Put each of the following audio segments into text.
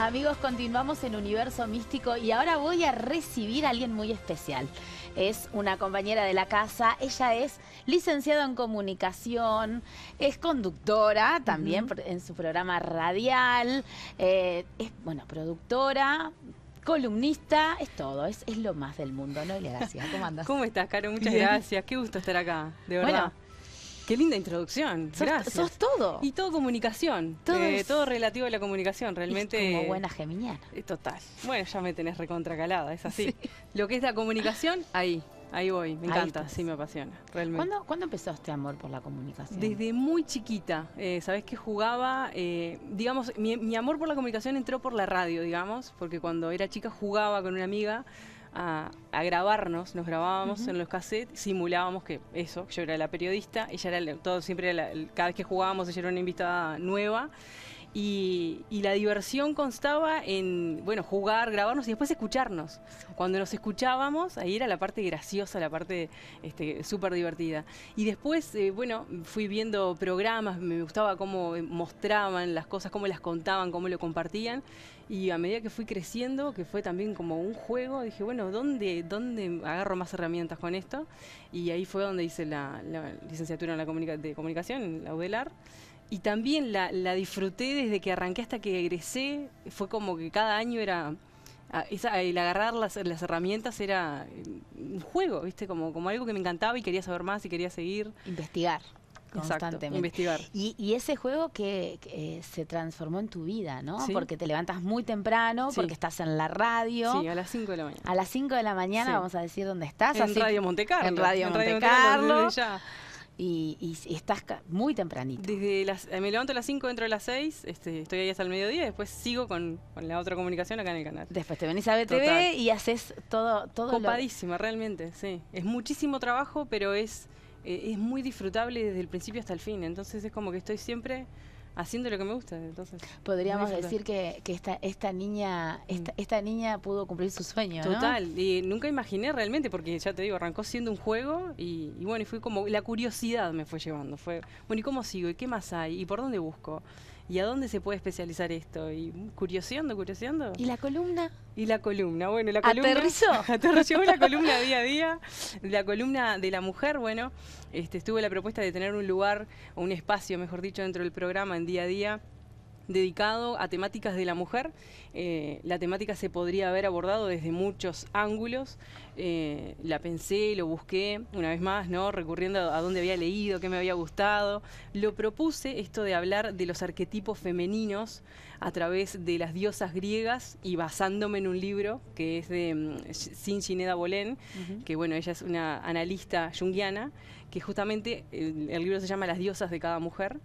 Amigos, continuamos en Universo Místico y ahora voy a recibir a alguien muy especial. Es una compañera de la casa, ella es licenciada en comunicación, es conductora también en su programa radial, eh, es, bueno, productora, columnista, es todo, es, es lo más del mundo, ¿no? gracias, ¿cómo andas? ¿Cómo estás, Caro? Muchas gracias, qué gusto estar acá, de verdad. Qué linda introducción. Sos, Gracias. Sos todo. Y todo comunicación. Todo, eh, todo relativo a la comunicación, realmente. Es como buena geminiana. Es total. Bueno, ya me tenés recontracalada, es así. Lo que es la comunicación, ahí. Ahí voy, me encanta, sí me apasiona, realmente. ¿Cuándo, empezó este amor por la comunicación? Desde muy chiquita, eh, sabes que jugaba, eh, digamos, mi amor por la comunicación entró por la radio, digamos, porque cuando era chica jugaba con una amiga a, grabarnos, nos grabábamos en los cassettes, simulábamos que eso, yo era la periodista, ella era todo, siempre cada vez que jugábamos ella era una invitada nueva. Y, la diversión constaba en, bueno, jugar, grabarnos y después escucharnos. Cuando nos escuchábamos, ahí era la parte graciosa, la parte este, súper divertida. Y después, eh, bueno, fui viendo programas, me gustaba cómo mostraban las cosas, cómo las contaban, cómo lo compartían. Y a medida que fui creciendo, que fue también como un juego, dije, bueno, ¿dónde, dónde agarro más herramientas con esto? Y ahí fue donde hice la, licenciatura en la de comunicación, en la UDELAR. Y también la, disfruté desde que arranqué hasta que egresé. Fue como que cada año era ah, el agarrar las, las, herramientas era eh, un juego, ¿viste? Como, como algo que me encantaba y quería saber más y quería seguir. Investigar constantemente. investigar. Y, ese juego que, eh, se transformó en tu vida, ¿no? Porque te levantas muy temprano, porque estás en la radio. Sí, a las 5 de la mañana. A las 5 de la mañana vamos a decir dónde estás. En Radio Montecarlo. En Radio Montecarlo. y, y, estás muy tempranito. Desde eh, me levanto a las 5, dentro de las 6, este, estoy ahí hasta el mediodía, después sigo con, la otra comunicación acá en el canal. Después te venís a BTV y haces todo, todo. Copadísima, realmente, sí. Es muchísimo trabajo, pero es eh, es muy disfrutable desde el principio hasta el fin. Entonces es como que estoy siempre haciendo lo que me gusta. Entonces, Podríamos decir que, que esta, niña, mm. esta, niña pudo cumplir su sueño. Total, y nunca imaginé realmente, porque ya te digo, arrancó siendo un juego y, bueno, y fue como la curiosidad me fue llevando. Fue, bueno, ¿y cómo sigo? ¿Y qué más hay? ¿Y por dónde busco? ¿Y a dónde se puede especializar esto? Y mm, curioseando, curioseando. ¿Y la columna? Y la columna, bueno, la columna. ¿Aterrizó? Aterrizó la columna día a día. La columna de la mujer, bueno, este, estuvo la propuesta de tener un lugar, o un espacio, mejor dicho, dentro del programa en día a día dedicado a temáticas de la mujer. Eh, la temática se podría haber abordado desde muchos ángulos. Eh, la pensé, lo busqué, una vez más, ¿no? Recurriendo a, donde dónde había leído, qué me había gustado. Lo propuse, esto de hablar de los arquetipos femeninos a través de las diosas griegas y basándome en un libro que es de mm, Sin Gineda Bolén, que bueno, ella es una analista junguiana, que justamente el libro se llama Las diosas de cada mujer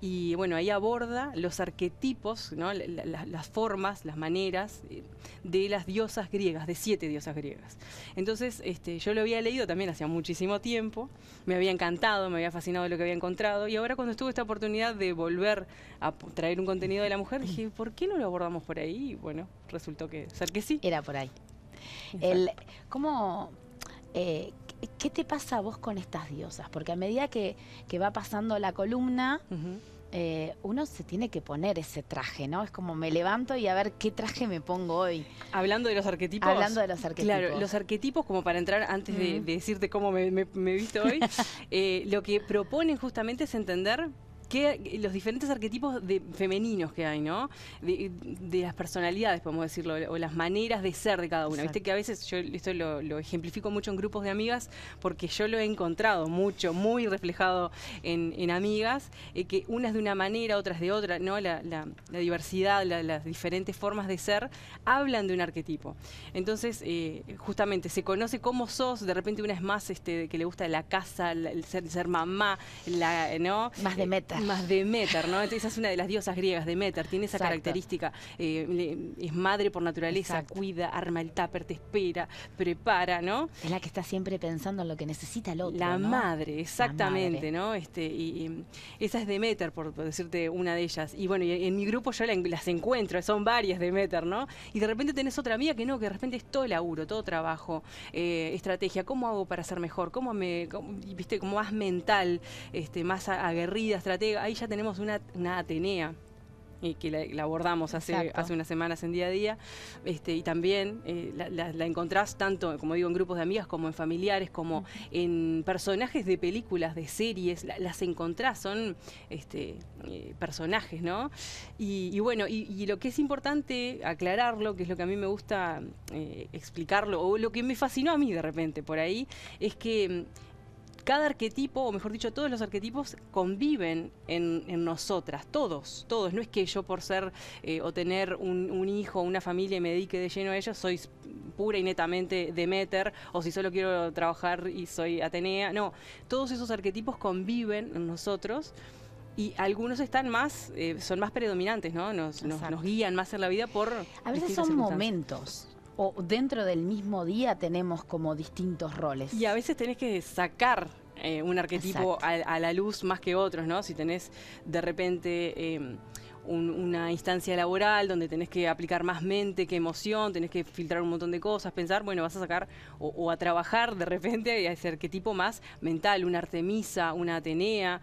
y bueno, ahí aborda los arquetipos, ¿no? las formas, las maneras eh, de las diosas griegas, de siete diosas griegas. Entonces, este, yo lo había leído también hacía muchísimo tiempo, me había encantado, me había fascinado lo que había encontrado, y ahora cuando estuve esta oportunidad de volver a traer un contenido de la mujer, dije, ¿por qué no lo abordamos por ahí? Y bueno, resultó que ser que sí. Era por ahí. ¿Cómo...? Eh, ¿qué te pasa a vos con estas diosas? Porque a medida que, va pasando la columna, eh, uno se tiene que poner ese traje, ¿no? Es como me levanto y a ver qué traje me pongo hoy. Hablando de los arquetipos. Hablando de los arquetipos. Claro, los arquetipos, como para entrar antes de, decirte cómo me, he visto hoy, eh, lo que proponen justamente es entender los diferentes arquetipos de, femeninos que hay, ¿no? De, las personalidades, podemos decirlo, o las maneras de ser de cada una. Viste que a veces yo esto lo, ejemplifico mucho en grupos de amigas porque yo lo he encontrado mucho, muy reflejado en, amigas, eh, que unas de una manera, otras de otra, ¿no? La, diversidad, las diferentes formas de ser, hablan de un arquetipo. Entonces, eh, justamente, se conoce cómo sos, de repente una es más este, que le gusta la casa, el ser, ser mamá, la, ¿no? Más de eh, meta más Demeter, ¿no? esa es una de las diosas griegas, Demeter, tiene esa característica, eh, es madre por naturaleza, cuida, arma el tupper, te espera, prepara, ¿no? Es la que está siempre pensando en lo que necesita el otro. La madre, exactamente, ¿no? Este, y, esa es Demeter, por, por, decirte una de ellas. Y bueno, en mi grupo yo las encuentro, son varias Demeter, ¿no? Y de repente tenés otra amiga que no, que de repente es todo laburo, todo trabajo, eh, estrategia, ¿cómo hago para ser mejor? ¿Cómo me, viste, como más mental, este, más aguerrida, estrategia? ahí ya tenemos una, Atenea. Eh, que la, abordamos hace, hace unas semanas en día a día, este, y también eh, la, encontrás tanto, como digo, en grupos de amigas, como en familiares, como en personajes de películas, de series, las encontrás, son este, eh, personajes, ¿no? Y, bueno, y, y, lo que es importante aclararlo, que es lo que a mí me gusta explicarlo, o lo que me fascinó a mí de repente por ahí, es que mm, cada arquetipo, o mejor dicho, todos los arquetipos conviven en, nosotras, todos, todos. No es que yo por ser eh, o tener un, hijo hijo, una familia y me dedique de lleno a ellos, soy pura y netamente Demeter, o si solo quiero trabajar y soy Atenea. No, todos esos arquetipos conviven en nosotros y algunos están más, eh, son más predominantes, ¿no? Nos, nos, nos, guían más en la vida por... A veces son momentos, o dentro del mismo día tenemos como distintos roles. Y a veces tenés que sacar eh, un arquetipo a, la luz más que otros, ¿no? Si tenés de repente... Em, una instancia laboral donde tenés que aplicar más mente que emoción, tenés que filtrar un montón de cosas, pensar, bueno, vas a sacar o, a trabajar de repente y a ese arquetipo más mental, una Artemisa, una Atenea,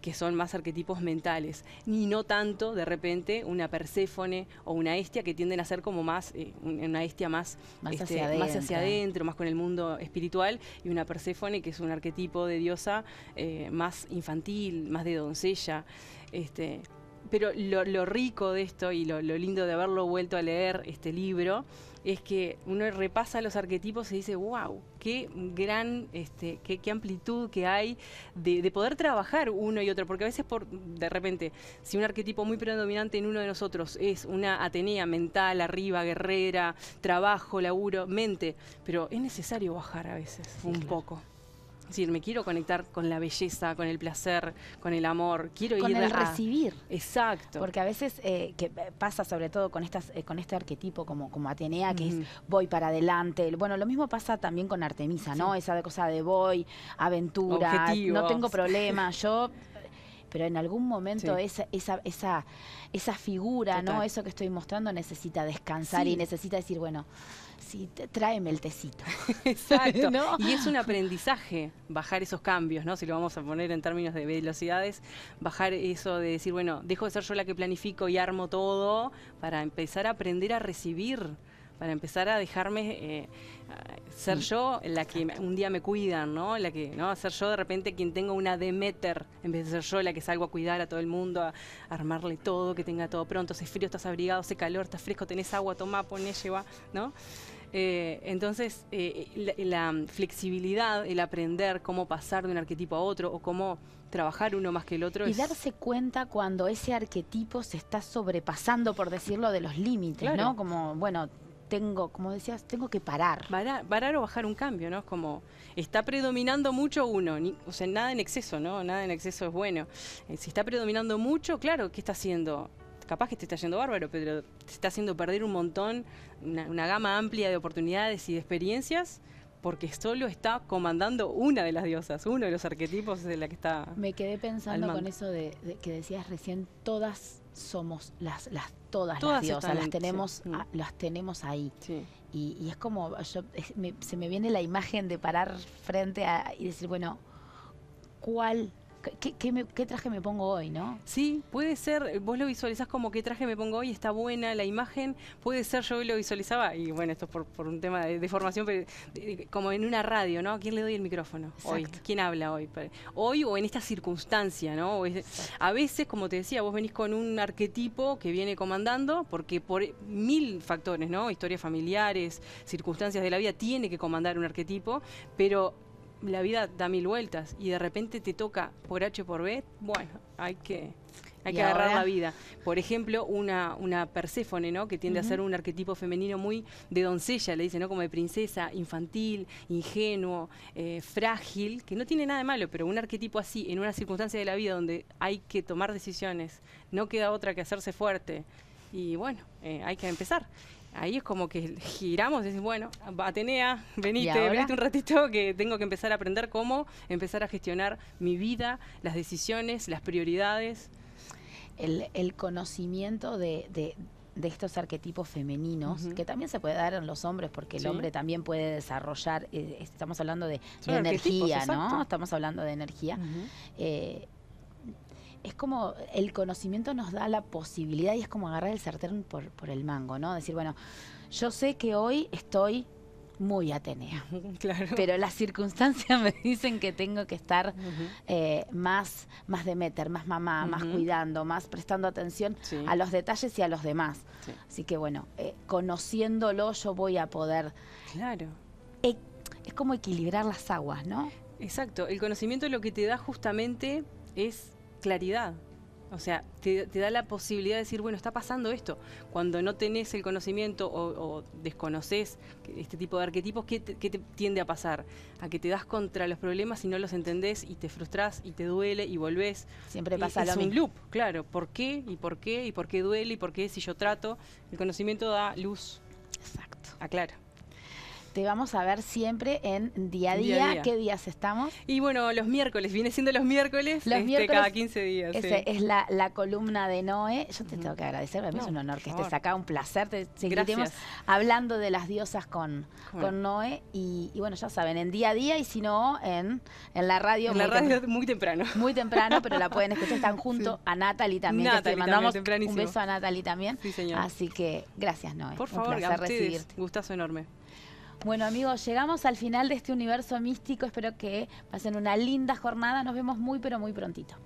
que son más arquetipos mentales, ni no tanto de repente una Perséfone o una Estia que tienden a ser como más, eh, una Estia más, más, este, hacia adentro, más con el mundo espiritual, y una Perséfone que es un arquetipo de diosa eh, más infantil, más de doncella. Este, pero lo, rico de esto y lo, lindo de haberlo vuelto a leer este libro es que uno repasa los arquetipos y dice, wow, qué gran, este, qué, qué amplitud que hay de, poder trabajar uno y otro, porque a veces por, de repente, si un arquetipo muy predominante en uno de nosotros es una Atenea mental, arriba, guerrera, trabajo, laburo, mente, pero es necesario bajar a veces un poco decir, me quiero conectar con la belleza, con el placer, con el amor, quiero ir el a... recibir. Exacto. Porque a veces eh, que pasa sobre todo con estas eh, con este arquetipo como, como Atenea, que es voy para adelante. Bueno, lo mismo pasa también con Artemisa, ¿no? Esa cosa de voy, aventura, no tengo problema, yo pero en algún momento esa, esa, esa, esa figura, ¿no? Eso que estoy mostrando necesita descansar y necesita decir, bueno, sí, tráeme el tecito. Exacto. Y es un aprendizaje bajar esos cambios, ¿no? Si lo vamos a poner en términos de velocidades, bajar eso de decir, bueno, dejo de ser yo la que planifico y armo todo para empezar a aprender a recibir para empezar a dejarme eh, ser mm. yo la que un día me cuidan, ¿no? La que, ¿no? Ser yo de repente quien tengo una Demeter, en vez de ser yo la que salgo a cuidar a todo el mundo, a armarle todo, que tenga todo pronto, Hace frío estás abrigado, hace calor, estás fresco, tenés agua, toma, poné, lleva, ¿no? Eh, entonces, eh, la, flexibilidad, el aprender cómo pasar de un arquetipo a otro o cómo trabajar uno más que el otro. Y darse cuenta cuando ese arquetipo se está sobrepasando, por decirlo, de los límites, ¿no? Como, bueno, tengo, como decías, tengo que parar. Parar, parar o bajar un cambio, ¿no? Es como, está predominando mucho uno, o sea, nada en exceso, ¿no? Nada en exceso es bueno. Eh, si está predominando mucho, claro, ¿qué está haciendo? Capaz que te está yendo bárbaro, pero te está haciendo perder un montón, una, gama amplia de oportunidades y de experiencias porque solo está comandando una de las diosas, uno de los arquetipos de la que está. Me quedé pensando con eso de, que decías recién, todas somos las, las todas, las diosas, las tenemos, las tenemos ahí. Y, es como, yo, se me viene la imagen de parar frente a y decir, bueno, ¿cuál ¿Qué, traje me pongo hoy, no? Sí, puede ser, vos lo visualizás como qué traje me pongo hoy, está buena la imagen, puede ser, yo hoy lo visualizaba, y bueno, esto es por, un tema de, formación, pero como en una radio, ¿no? ¿A quién le doy el micrófono hoy? ¿Quién habla hoy? Hoy o en esta circunstancia, ¿no? a veces, como te decía, vos venís con un arquetipo que viene comandando, porque por mil factores, ¿no? Historias familiares, circunstancias de la vida, tiene que comandar un arquetipo, pero la vida da mil vueltas y de repente te toca por H por B, bueno, hay que, hay que agarrar la vida. Por ejemplo, una, una Perséfone, ¿no? Que tiende a ser un arquetipo femenino muy de doncella, le dicen, ¿no? Como de princesa, infantil, ingenuo, eh, frágil, que no tiene nada de malo, pero un arquetipo así, en una circunstancia de la vida donde hay que tomar decisiones, no queda otra que hacerse fuerte. Y bueno, eh, hay que empezar ahí es como que giramos y decís, bueno, Atenea, venite, venite un ratito que tengo que empezar a aprender cómo empezar a gestionar mi vida, las decisiones, las prioridades. El, conocimiento de, estos arquetipos femeninos, que también se puede dar en los hombres, porque el hombre también puede desarrollar, eh, estamos hablando de, energía, ¿no? Estamos hablando de energía es como el conocimiento nos da la posibilidad y es como agarrar el sartén por, el mango, ¿no? Decir, bueno, yo sé que hoy estoy muy Atenea. Claro. Pero las circunstancias me dicen que tengo que estar eh, más, más de meter, más mamá, más cuidando, más prestando atención a los detalles y a los demás. Así que bueno, eh, conociéndolo yo voy a poder. Claro. E, es como equilibrar las aguas, ¿no? Exacto. El conocimiento lo que te da justamente es claridad. O sea, te, da la posibilidad de decir, bueno, está pasando esto. Cuando no tenés el conocimiento o, desconoces este tipo de arquetipos, ¿qué te, tiende a pasar? A que te das contra los problemas y no los entendés y te frustrás y te duele y volvés. Siempre pasa es un loop, claro. ¿Por qué? ¿Y por qué? ¿Y por qué duele? ¿Y por qué si yo trato? El conocimiento da luz. Exacto. Aclara. Te vamos a ver siempre en día a día. ¿Qué días estamos? Y bueno, los miércoles, viene siendo los miércoles, este, cada 15 días. es la, columna de Noé. Yo te tengo que agradecer, para mí es un honor que estés acá, un placer. Te hablando de las diosas con, con Noé. Y, bueno, ya saben, en día a día y si no, en, en la radio. En la radio muy temprano. Muy temprano, pero la pueden escuchar. Están junto a Natalie también, Natalie que te mandamos un beso a Natalie también. Sí, señor. Así que gracias, Noé. Por favor, un a Gustazo enorme. Bueno, amigos, llegamos al final de este universo místico. Espero que pasen una linda jornada. Nos vemos muy, pero muy prontito.